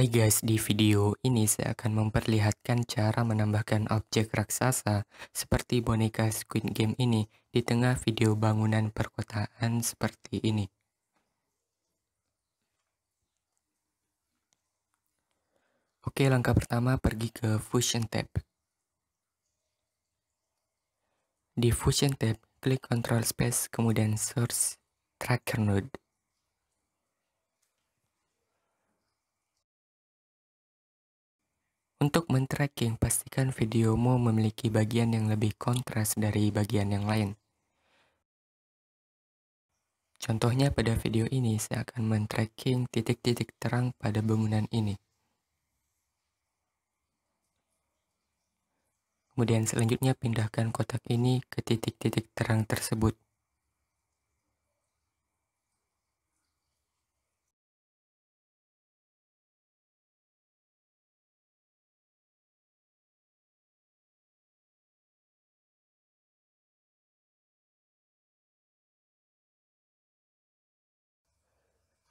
Hai guys, di video ini saya akan memperlihatkan cara menambahkan objek raksasa seperti boneka Squid Game ini di tengah video bangunan perkotaan seperti ini. Oke, langkah pertama pergi ke Fusion tab. Di Fusion tab, klik Ctrl Space, kemudian Source Tracker Node. Untuk men-tracking, pastikan videomu memiliki bagian yang lebih kontras dari bagian yang lain. Contohnya pada video ini, saya akan men-tracking titik-titik terang pada bangunan ini. Kemudian selanjutnya pindahkan kotak ini ke titik-titik terang tersebut.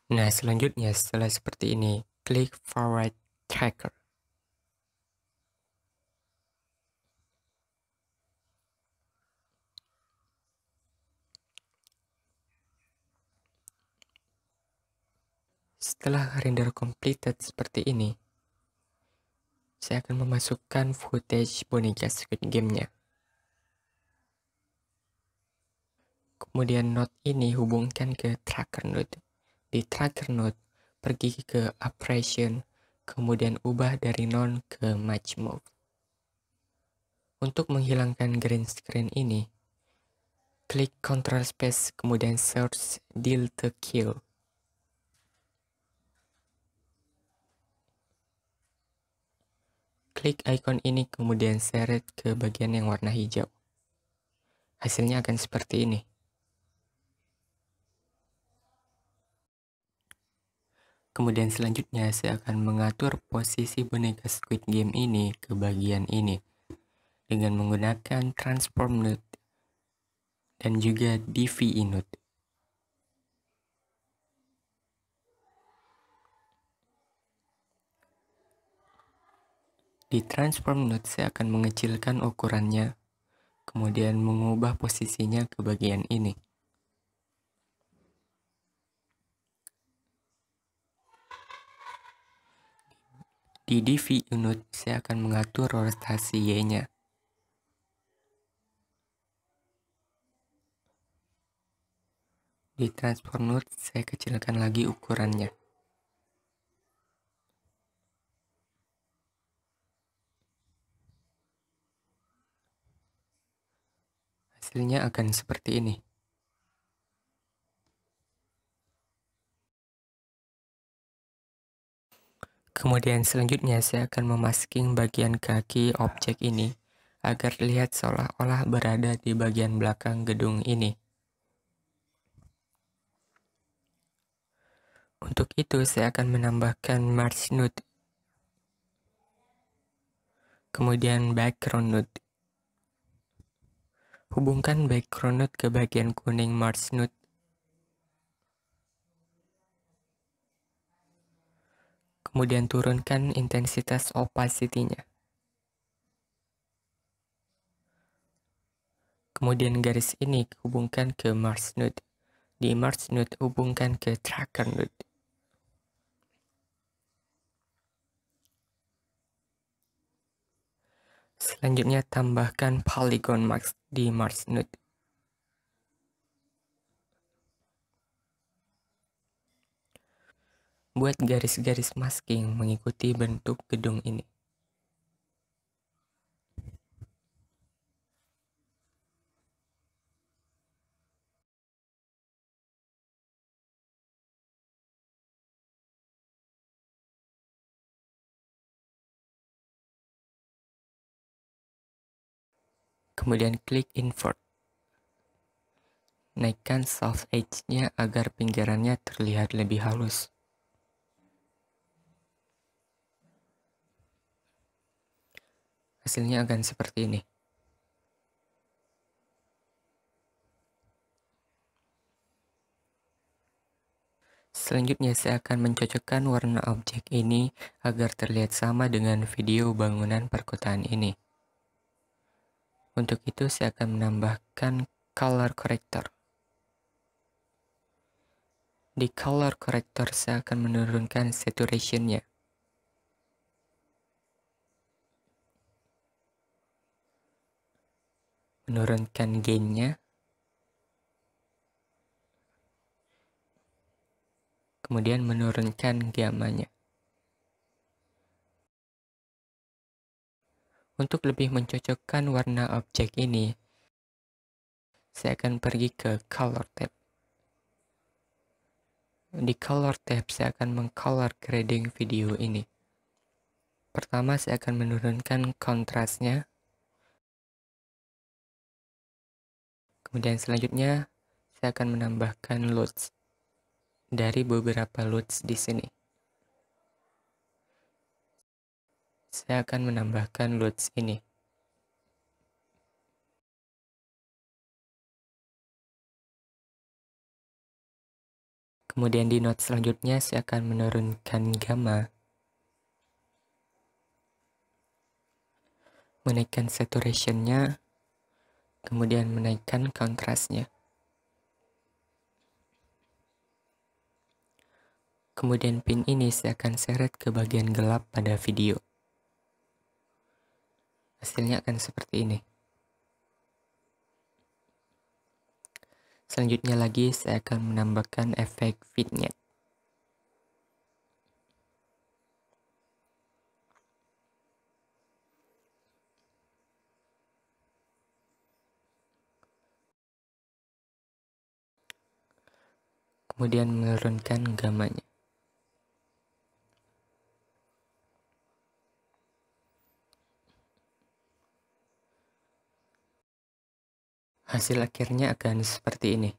Nah, selanjutnya setelah seperti ini, klik forward tracker. Setelah render completed seperti ini, saya akan memasukkan footage boneka Squid Game-nya. Kemudian node ini hubungkan ke tracker node di tracker node, pergi ke operation, kemudian ubah dari non ke match mode. Untuk menghilangkan green screen ini, klik Ctrl Space kemudian search Delete Kill. Klik icon ini kemudian seret ke bagian yang warna hijau. Hasilnya akan seperti ini. Kemudian selanjutnya saya akan mengatur posisi boneka Squid Game ini ke bagian ini dengan menggunakan transform node dan juga DV node. Di transform node saya akan mengecilkan ukurannya, kemudian mengubah posisinya ke bagian ini. Di DV unit saya akan mengatur rotasi Y-nya. Di transform node, saya kecilkan lagi ukurannya. Hasilnya akan seperti ini. Kemudian selanjutnya saya akan memasking bagian kaki objek ini agar terlihat seolah-olah berada di bagian belakang gedung ini. Untuk itu saya akan menambahkan mars node. Kemudian background node. Hubungkan background node ke bagian kuning mars node kemudian turunkan intensitas opacity-nya. Kemudian garis ini hubungkan ke Mars node. Di Mars node hubungkan ke tracker node. Selanjutnya tambahkan polygon mask di Mars node. Buat garis-garis masking mengikuti bentuk gedung ini. kemudian klik invert. Naikkan soft edge-nya agar pinggirannya terlihat lebih halus. hasilnya akan seperti ini. Selanjutnya saya akan mencocokkan warna objek ini agar terlihat sama dengan video bangunan perkotaan ini. Untuk itu saya akan menambahkan color corrector. Di color corrector saya akan menurunkan saturationnya. menurunkan gainnya kemudian menurunkan gamanya Untuk lebih mencocokkan warna objek ini, saya akan pergi ke Color tab. Di Color tab, saya akan mengcolor grading video ini. Pertama, saya akan menurunkan kontrasnya. Kemudian selanjutnya saya akan menambahkan loads dari beberapa loads di sini. Saya akan menambahkan loads ini. Kemudian di note selanjutnya saya akan menurunkan gamma. Menaikkan saturation-nya kemudian menaikkan kontrasnya. Kemudian pin ini saya akan seret ke bagian gelap pada video. Hasilnya akan seperti ini. Selanjutnya lagi saya akan menambahkan efek vignette. kemudian menurunkan gamanya. Hasil akhirnya akan seperti ini.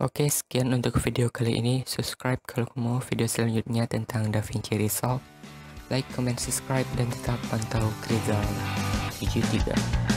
Oke, sekian untuk video kali ini. Subscribe kalau mau video selanjutnya tentang DaVinci Resolve like, comment, subscribe, dan tetap pantau Krizal 73.